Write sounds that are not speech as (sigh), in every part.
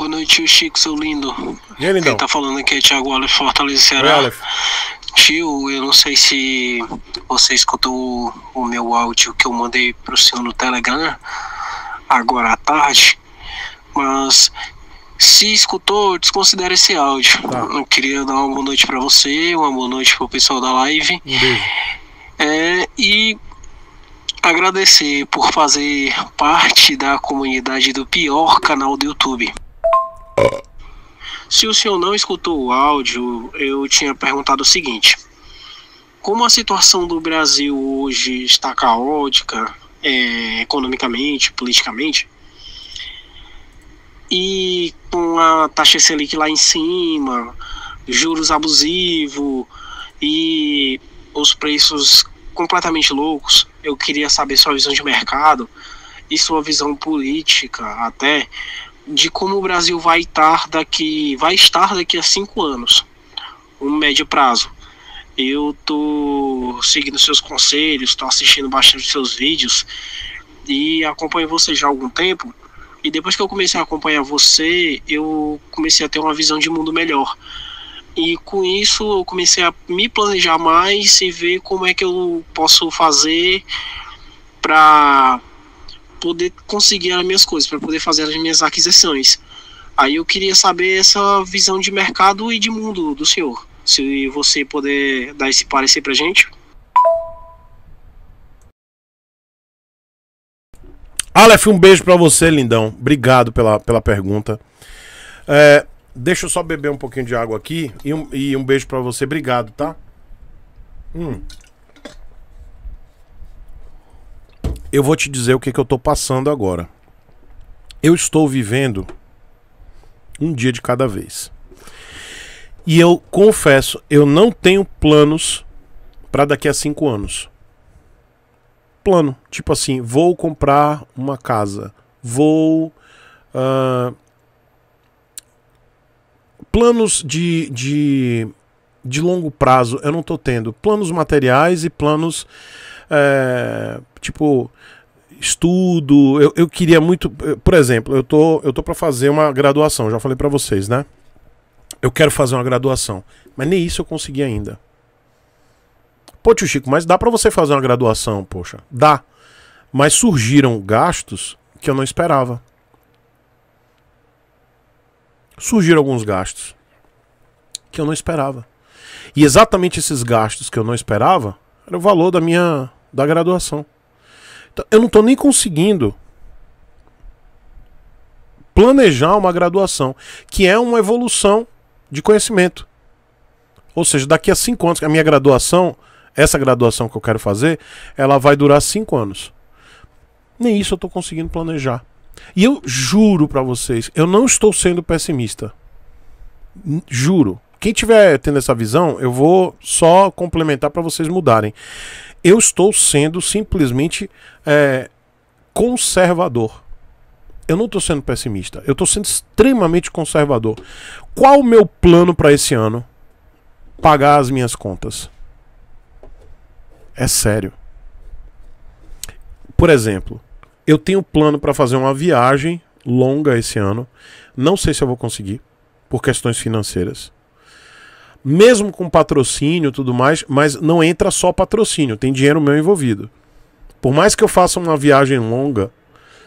Boa noite, Chico, seu lindo. E aí, Quem tá falando aqui é Thiago Aleph, Fortaleza Ceará. Oi, Tio, eu não sei se você escutou o meu áudio que eu mandei pro senhor no Telegram agora à tarde, mas se escutou, desconsidere esse áudio. Tá. Eu queria dar uma boa noite para você, uma boa noite pro pessoal da live. É, e agradecer por fazer parte da comunidade do pior canal do YouTube. Se o senhor não escutou o áudio, eu tinha perguntado o seguinte: como a situação do Brasil hoje está caótica, é, economicamente, politicamente, e com a taxa Selic lá em cima, juros abusivos e os preços completamente loucos, eu queria saber sua visão de mercado e sua visão política até de como o Brasil vai estar daqui, vai estar daqui a cinco anos, um médio prazo. Eu tô seguindo seus conselhos, tô assistindo bastante seus vídeos e acompanho você já há algum tempo. E depois que eu comecei a acompanhar você, eu comecei a ter uma visão de mundo melhor. E com isso eu comecei a me planejar mais e ver como é que eu posso fazer para poder conseguir as minhas coisas, para poder fazer as minhas aquisições. Aí eu queria saber essa visão de mercado e de mundo do senhor. Se você puder dar esse parecer a gente. Aleph, um beijo para você, lindão. Obrigado pela, pela pergunta. É, deixa eu só beber um pouquinho de água aqui e um, e um beijo para você. Obrigado, tá? Hum. eu vou te dizer o que, é que eu tô passando agora. Eu estou vivendo um dia de cada vez. E eu confesso, eu não tenho planos para daqui a cinco anos. Plano, tipo assim, vou comprar uma casa, vou. Uh, planos de, de, de longo prazo eu não tô tendo. Planos materiais e planos é, tipo, estudo. Eu, eu queria muito. Por exemplo, eu tô, eu tô para fazer uma graduação, já falei para vocês, né? Eu quero fazer uma graduação, mas nem isso eu consegui ainda. Pô, tio Chico, mas dá para você fazer uma graduação, poxa. Dá. Mas surgiram gastos que eu não esperava. Surgiram alguns gastos que eu não esperava. E exatamente esses gastos que eu não esperava era o valor da minha da graduação. Então, eu não estou nem conseguindo planejar uma graduação, que é uma evolução de conhecimento. Ou seja, daqui a cinco anos, a minha graduação, essa graduação que eu quero fazer, ela vai durar cinco anos. Nem isso eu estou conseguindo planejar. E eu juro para vocês, eu não estou sendo pessimista. Juro. Quem tiver tendo essa visão, eu vou só complementar para vocês mudarem eu estou sendo simplesmente é, conservador. Eu não estou sendo pessimista, eu estou sendo extremamente conservador. Qual o meu plano para esse ano? Pagar as minhas contas. É sério. Por exemplo, eu tenho plano para fazer uma viagem longa esse ano. Não sei se eu vou conseguir, por questões financeiras mesmo com patrocínio e tudo mais, mas não entra só patrocínio, tem dinheiro meu envolvido. Por mais que eu faça uma viagem longa,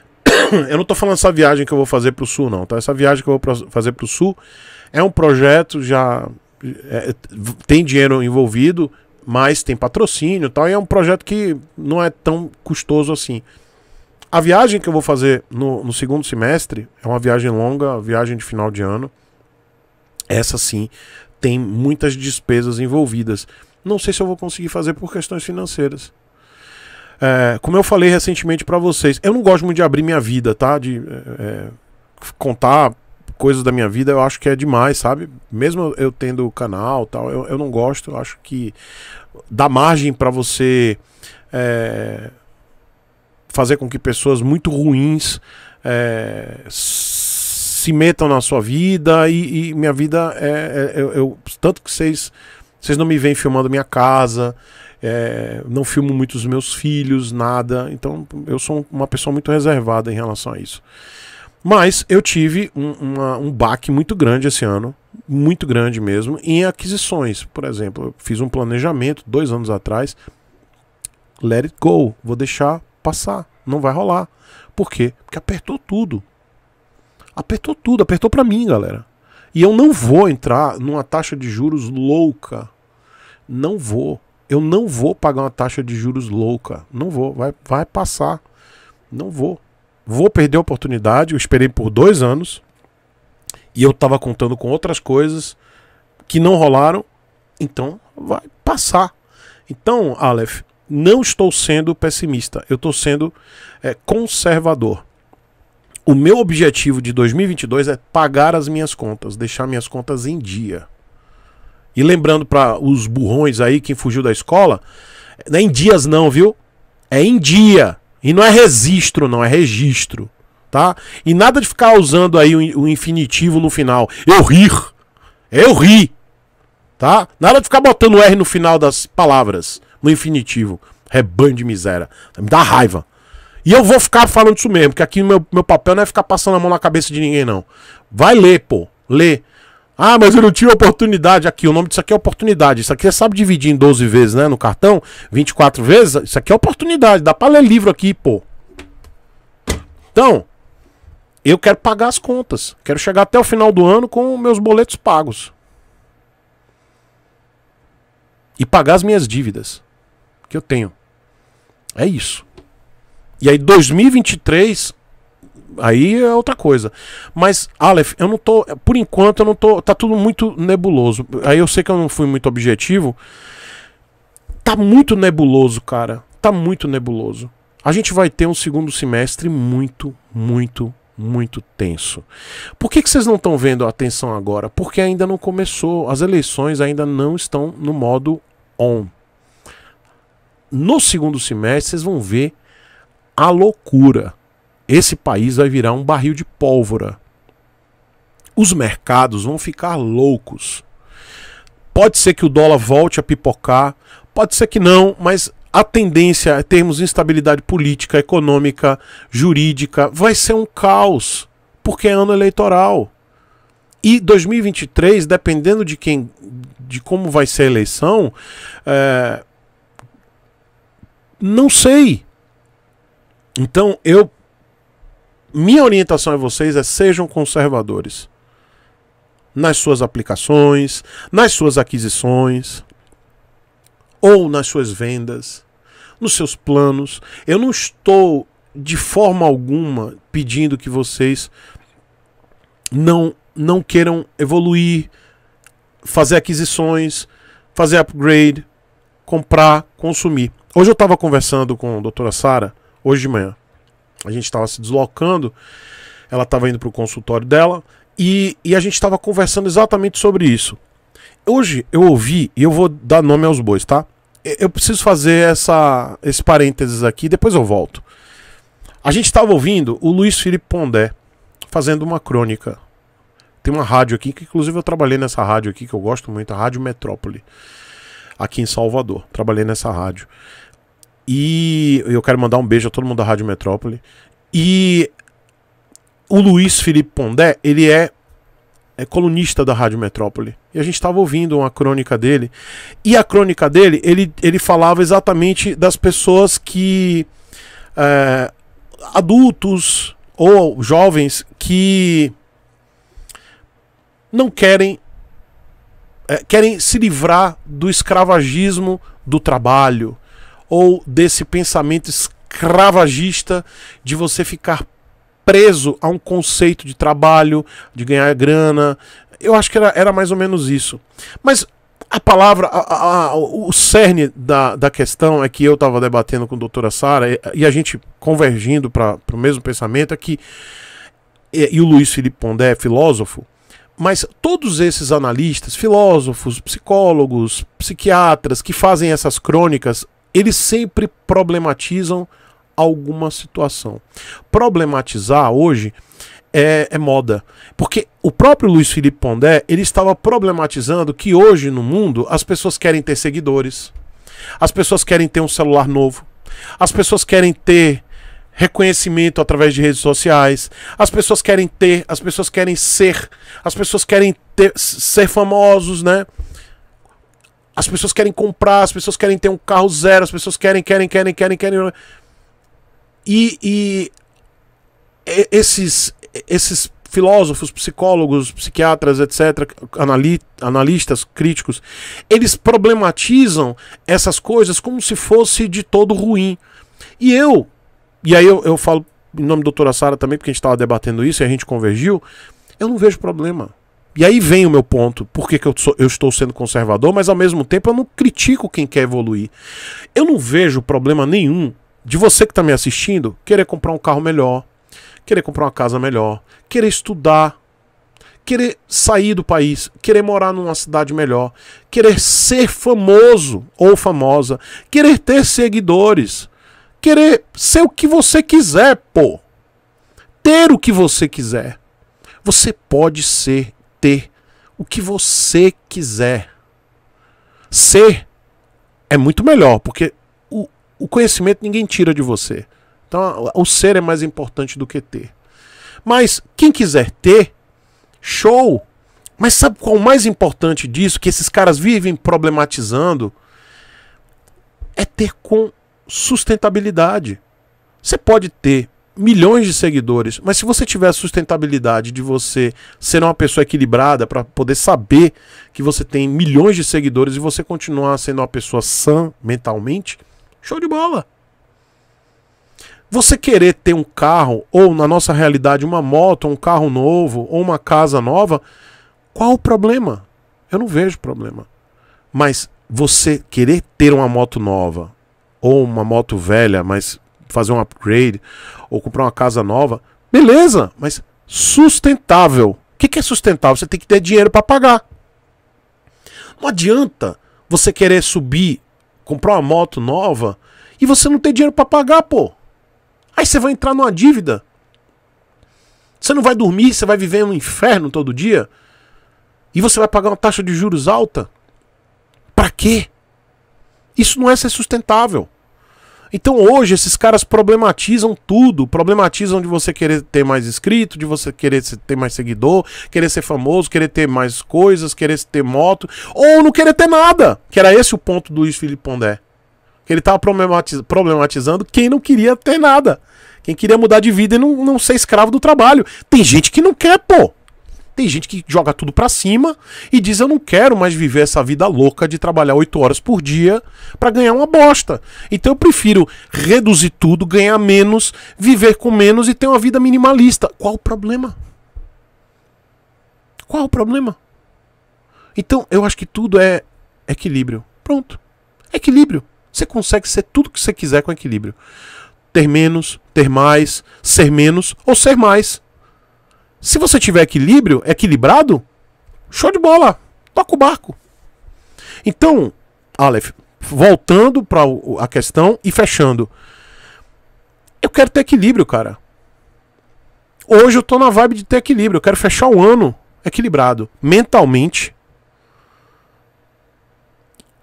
(coughs) eu não tô falando essa viagem que eu vou fazer pro sul, não, tá? Essa viagem que eu vou fazer pro sul é um projeto, já é, é, tem dinheiro envolvido, mas tem patrocínio e tal, e é um projeto que não é tão custoso assim. A viagem que eu vou fazer no, no segundo semestre é uma viagem longa, viagem de final de ano. Essa sim tem muitas despesas envolvidas. Não sei se eu vou conseguir fazer por questões financeiras. É, como eu falei recentemente para vocês, eu não gosto muito de abrir minha vida, tá? De é, é, contar coisas da minha vida, eu acho que é demais, sabe? Mesmo eu tendo o canal tal, eu, eu não gosto. Eu acho que dá margem para você é, fazer com que pessoas muito ruins é, se metam na sua vida e, e minha vida é, é eu, eu, tanto que vocês vocês não me vêm filmando minha casa é, não filmo muito os meus filhos nada então eu sou uma pessoa muito reservada em relação a isso mas eu tive um, uma, um baque muito grande esse ano muito grande mesmo em aquisições por exemplo eu fiz um planejamento dois anos atrás let it go vou deixar passar não vai rolar por quê porque apertou tudo Apertou tudo, apertou para mim, galera. E eu não vou entrar numa taxa de juros louca. Não vou. Eu não vou pagar uma taxa de juros louca. Não vou. Vai, vai passar. Não vou. Vou perder a oportunidade. Eu esperei por dois anos. E eu estava contando com outras coisas que não rolaram. Então vai passar. Então, Aleph, não estou sendo pessimista. Eu estou sendo é, conservador. O meu objetivo de 2022 é pagar as minhas contas, deixar minhas contas em dia. E lembrando para os burrões aí, quem fugiu da escola, não é em dias não, viu? É em dia. E não é registro, não, é registro. Tá? E nada de ficar usando aí o infinitivo no final. Eu rir. Eu ri. Tá? Nada de ficar botando R no final das palavras, no infinitivo. Rebanho de miséria. Me dá raiva. E eu vou ficar falando isso mesmo, porque aqui meu, meu papel não é ficar passando a mão na cabeça de ninguém, não. Vai ler, pô. Lê. Ah, mas eu não tive oportunidade aqui. O nome disso aqui é oportunidade. Isso aqui você é, sabe dividir em 12 vezes, né? No cartão, 24 vezes. Isso aqui é oportunidade. Dá pra ler livro aqui, pô. Então, eu quero pagar as contas. Quero chegar até o final do ano com meus boletos pagos. E pagar as minhas dívidas. Que eu tenho. É isso. E aí 2023 aí é outra coisa. Mas, Aleph, eu não tô. Por enquanto, eu não tô. Tá tudo muito nebuloso. Aí eu sei que eu não fui muito objetivo. Tá muito nebuloso, cara. Tá muito nebuloso. A gente vai ter um segundo semestre muito, muito, muito tenso. Por que, que vocês não estão vendo a atenção agora? Porque ainda não começou. As eleições ainda não estão no modo on. No segundo semestre, vocês vão ver a loucura. Esse país vai virar um barril de pólvora. Os mercados vão ficar loucos. Pode ser que o dólar volte a pipocar, pode ser que não, mas a tendência é termos instabilidade política, econômica, jurídica. Vai ser um caos, porque é ano eleitoral. E 2023, dependendo de quem, de como vai ser a eleição, é... não sei. Então, eu minha orientação a vocês é sejam conservadores nas suas aplicações, nas suas aquisições ou nas suas vendas, nos seus planos. Eu não estou de forma alguma pedindo que vocês não não queiram evoluir, fazer aquisições, fazer upgrade, comprar, consumir. Hoje eu estava conversando com a doutora Sara hoje de manhã. A gente estava se deslocando, ela estava indo para o consultório dela e, e a gente estava conversando exatamente sobre isso. Hoje eu ouvi, e eu vou dar nome aos bois, tá? Eu preciso fazer essa, esse parênteses aqui, depois eu volto. A gente estava ouvindo o Luiz Felipe Pondé fazendo uma crônica. Tem uma rádio aqui, que inclusive eu trabalhei nessa rádio aqui, que eu gosto muito, a Rádio Metrópole, aqui em Salvador. Trabalhei nessa rádio. E eu quero mandar um beijo a todo mundo da Rádio Metrópole. E o Luiz Felipe Pondé, ele é, é colunista da Rádio Metrópole. E a gente estava ouvindo uma crônica dele. E a crônica dele, ele, ele falava exatamente das pessoas que. É, adultos ou jovens que não querem. É, querem se livrar do escravagismo do trabalho, ou desse pensamento escravagista de você ficar preso a um conceito de trabalho, de ganhar grana. Eu acho que era, era mais ou menos isso. Mas a palavra, a, a, o cerne da, da questão é que eu estava debatendo com a doutora Sara e, e, a gente convergindo para o mesmo pensamento é que, e, e o Luiz Felipe Pondé é filósofo, mas todos esses analistas, filósofos, psicólogos, psiquiatras que fazem essas crônicas eles sempre problematizam alguma situação. Problematizar hoje é, é, moda, porque o próprio Luiz Felipe Pondé ele estava problematizando que hoje no mundo as pessoas querem ter seguidores, as pessoas querem ter um celular novo, as pessoas querem ter reconhecimento através de redes sociais, as pessoas querem ter, as pessoas querem ser, as pessoas querem ter, ser famosos, né? As pessoas querem comprar, as pessoas querem ter um carro zero, as pessoas querem, querem, querem, querem, querem. E, e esses, esses filósofos, psicólogos, psiquiatras, etc., anali analistas, críticos, eles problematizam essas coisas como se fosse de todo ruim. E eu, e aí eu, eu falo em nome da doutora Sara também, porque a gente estava debatendo isso e a gente convergiu, eu não vejo problema. E aí vem o meu ponto, por que, que eu, sou, eu, estou sendo conservador, mas ao mesmo tempo eu não critico quem quer evoluir. Eu não vejo problema nenhum de você que está me assistindo querer comprar um carro melhor, querer comprar uma casa melhor, querer estudar, querer sair do país, querer morar numa cidade melhor, querer ser famoso ou famosa, querer ter seguidores, querer ser o que você quiser, pô. Ter o que você quiser. Você pode ser ter o que você quiser. Ser é muito melhor, porque o, o conhecimento ninguém tira de você. Então, o ser é mais importante do que ter. Mas quem quiser ter, show! Mas sabe qual é o mais importante disso que esses caras vivem problematizando? É ter com sustentabilidade. Você pode ter milhões de seguidores, mas se você tiver a sustentabilidade de você ser uma pessoa equilibrada para poder saber que você tem milhões de seguidores e você continuar sendo uma pessoa sã mentalmente, show de bola. Você querer ter um carro ou na nossa realidade uma moto, um carro novo ou uma casa nova, qual o problema? Eu não vejo problema. Mas você querer ter uma moto nova ou uma moto velha, mas fazer um upgrade ou comprar uma casa nova, beleza, mas sustentável. O que, que é sustentável? Você tem que ter dinheiro para pagar. Não adianta você querer subir, comprar uma moto nova e você não tem dinheiro para pagar, pô. Aí você vai entrar numa dívida. Você não vai dormir, você vai viver um inferno todo dia. E você vai pagar uma taxa de juros alta? Para quê? Isso não é ser sustentável. Então hoje esses caras problematizam tudo, problematizam de você querer ter mais inscrito, de você querer ter mais seguidor, querer ser famoso, querer ter mais coisas, querer ter moto, ou não querer ter nada, que era esse o ponto do Luiz Felipe Pondé. Que ele tava problematizando quem não queria ter nada. Quem queria mudar de vida e não, não ser escravo do trabalho. Tem gente que não quer, pô. Tem gente que joga tudo para cima e diz: Eu não quero mais viver essa vida louca de trabalhar 8 horas por dia para ganhar uma bosta. Então eu prefiro reduzir tudo, ganhar menos, viver com menos e ter uma vida minimalista. Qual o problema? Qual o problema? Então eu acho que tudo é equilíbrio. Pronto. Equilíbrio. Você consegue ser tudo que você quiser com equilíbrio. Ter menos, ter mais, ser menos ou ser mais. Se você tiver equilíbrio, equilibrado, show de bola, toca o barco. Então, Aleph, voltando para a questão e fechando. Eu quero ter equilíbrio, cara. Hoje eu tô na vibe de ter equilíbrio. Eu quero fechar o ano equilibrado, mentalmente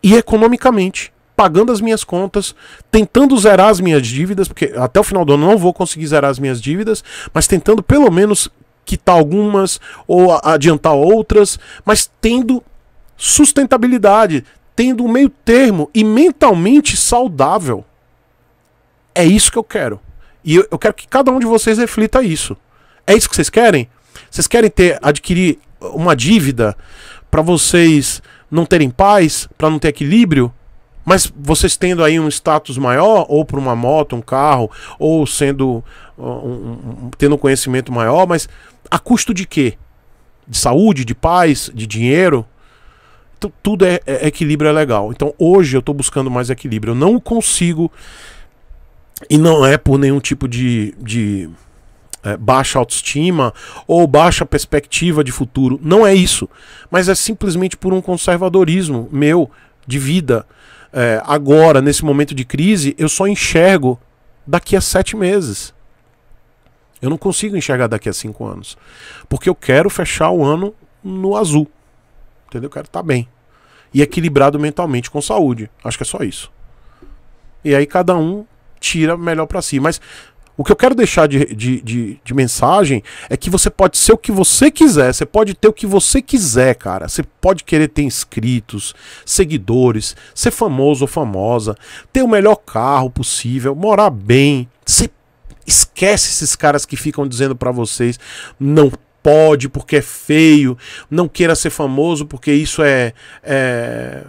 e economicamente, pagando as minhas contas, tentando zerar as minhas dívidas, porque até o final do ano não vou conseguir zerar as minhas dívidas, mas tentando pelo menos quitar algumas ou adiantar outras, mas tendo sustentabilidade, tendo um meio termo e mentalmente saudável. É isso que eu quero. E eu, eu quero que cada um de vocês reflita isso. É isso que vocês querem? Vocês querem ter adquirir uma dívida para vocês não terem paz, para não ter equilíbrio? Mas vocês tendo aí um status maior, ou para uma moto, um carro, ou sendo. Ah, um, um, tendo um conhecimento maior, mas a custo de quê? De saúde, de paz, de dinheiro? Então, tudo é, é equilíbrio é legal. Então hoje eu estou buscando mais equilíbrio. Eu não consigo. E não é por nenhum tipo de, de é, baixa autoestima ou baixa perspectiva de futuro. Não é isso. Mas é simplesmente por um conservadorismo meu de vida é, agora, nesse momento de crise, eu só enxergo daqui a sete meses. Eu não consigo enxergar daqui a cinco anos. Porque eu quero fechar o ano no azul. Entendeu? Eu quero estar tá bem. E equilibrado mentalmente com saúde. Acho que é só isso. E aí cada um tira melhor para si. Mas o que eu quero deixar de, de, de, de, mensagem é que você pode ser o que você quiser, você pode ter o que você quiser, cara. Você pode querer ter inscritos, seguidores, ser famoso ou famosa, ter o melhor carro possível, morar bem. Você esquece esses caras que ficam dizendo para vocês não pode porque é feio, não queira ser famoso porque isso é, é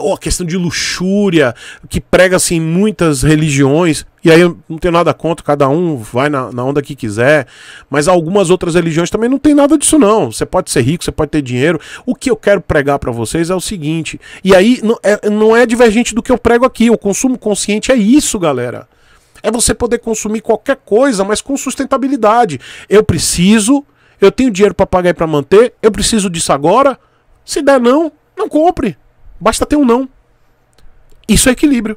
ou a questão de luxúria, que prega-se em assim, muitas religiões, e aí eu não tenho nada contra, cada um vai na, na, onda que quiser, mas algumas outras religiões também não tem nada disso não. Você pode ser rico, você pode ter dinheiro. O que eu quero pregar para vocês é o seguinte, e aí não é, não é divergente do que eu prego aqui, o consumo consciente é isso, galera. É você poder consumir qualquer coisa, mas com sustentabilidade. Eu preciso, eu tenho dinheiro para pagar e para manter, eu preciso disso agora. Se der não, não compre. Basta ter um não. Isso é equilíbrio.